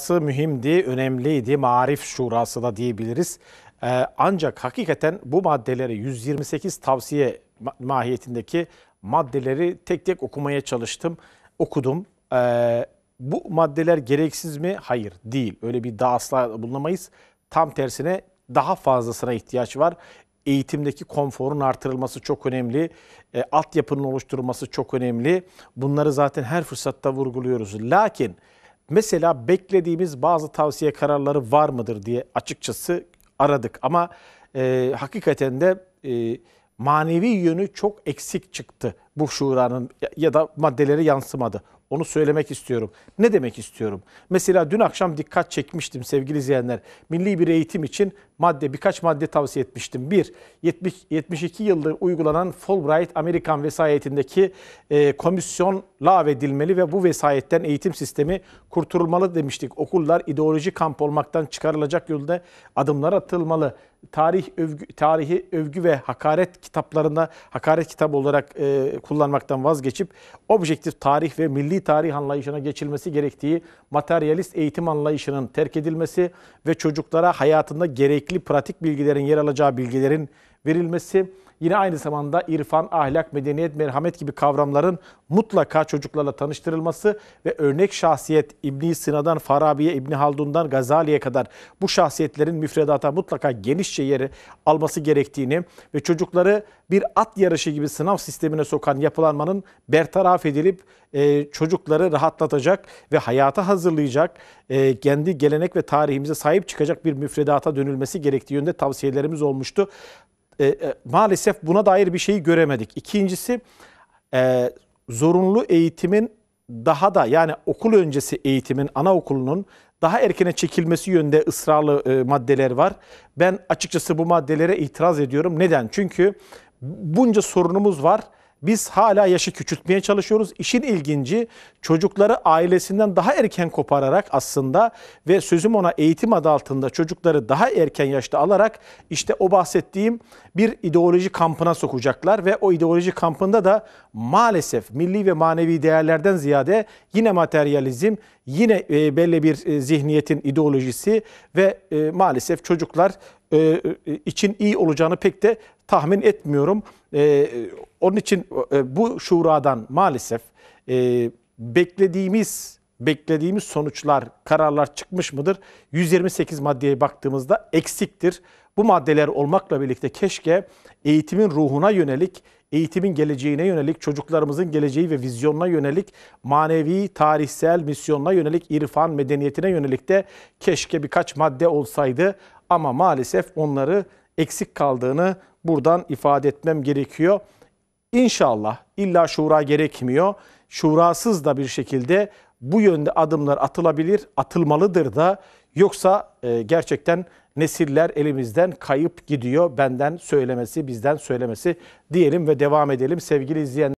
şurası mühimdi, önemliydi. Marif şurası da diyebiliriz. Ee, ancak hakikaten bu maddeleri 128 tavsiye mahiyetindeki maddeleri tek tek okumaya çalıştım. Okudum. Ee, bu maddeler gereksiz mi? Hayır değil. Öyle bir daha asla bulunamayız. Tam tersine daha fazlasına ihtiyaç var. Eğitimdeki konforun artırılması çok önemli. E, altyapının oluşturulması çok önemli. Bunları zaten her fırsatta vurguluyoruz. Lakin Mesela beklediğimiz bazı tavsiye kararları var mıdır diye açıkçası aradık. Ama e, hakikaten de e, manevi yönü çok eksik çıktı bu şuranın ya da maddeleri yansımadı. Onu söylemek istiyorum. Ne demek istiyorum? Mesela dün akşam dikkat çekmiştim sevgili izleyenler. Milli bir eğitim için madde birkaç madde tavsiye etmiştim. Bir, 70, 72 yıldır uygulanan Fulbright Amerikan vesayetindeki e, komisyon lağvedilmeli ve bu vesayetten eğitim sistemi kurtulmalı demiştik. Okullar ideoloji kamp olmaktan çıkarılacak yolda adımlar atılmalı. Tarih övgü, tarihi övgü ve hakaret kitaplarında hakaret kitabı olarak e, kullanmaktan vazgeçip objektif tarih ve milli tarih anlayışına geçilmesi gerektiği materyalist eğitim anlayışının terk edilmesi ve çocuklara hayatında gerekli gerekli pratik bilgilerin yer alacağı bilgilerin verilmesi, yine aynı zamanda irfan, ahlak, medeniyet, merhamet gibi kavramların mutlaka çocuklarla tanıştırılması ve örnek şahsiyet İbni Sina'dan Farabi'ye, İbni Haldun'dan Gazali'ye kadar bu şahsiyetlerin müfredata mutlaka genişçe yeri alması gerektiğini ve çocukları bir at yarışı gibi sınav sistemine sokan yapılanmanın bertaraf edilip e, çocukları rahatlatacak ve hayata hazırlayacak, e, kendi gelenek ve tarihimize sahip çıkacak bir müfredata dönülmesi gerektiği yönde tavsiyelerimiz olmuştu. E, e, maalesef buna dair bir şeyi göremedik. İkincisi e, zorunlu eğitimin daha da yani okul öncesi eğitimin anaokulunun daha erkene çekilmesi yönde ısrarlı e, maddeler var. Ben açıkçası bu maddelere itiraz ediyorum. Neden? Çünkü bunca sorunumuz var biz hala yaşı küçültmeye çalışıyoruz. İşin ilginci çocukları ailesinden daha erken kopararak aslında ve sözüm ona eğitim adı altında çocukları daha erken yaşta alarak işte o bahsettiğim bir ideoloji kampına sokacaklar ve o ideoloji kampında da maalesef milli ve manevi değerlerden ziyade yine materyalizm, yine e, belli bir e, zihniyetin ideolojisi ve e, maalesef çocuklar e, e, için iyi olacağını pek de tahmin etmiyorum. E, onun için e, bu şuradan maalesef e, beklediğimiz beklediğimiz sonuçlar, kararlar çıkmış mıdır? 128 maddeye baktığımızda eksiktir. Bu maddeler olmakla birlikte keşke eğitimin ruhuna yönelik, eğitimin geleceğine yönelik, çocuklarımızın geleceği ve vizyonuna yönelik, manevi, tarihsel misyonuna yönelik, irfan, medeniyetine yönelik de keşke birkaç madde olsaydı. Ama maalesef onları eksik kaldığını buradan ifade etmem gerekiyor. İnşallah illa şura gerekmiyor. Şurasız da bir şekilde bu yönde adımlar atılabilir, atılmalıdır da. Yoksa e, gerçekten nesiller elimizden kayıp gidiyor. Benden söylemesi, bizden söylemesi diyelim ve devam edelim sevgili izleyenler.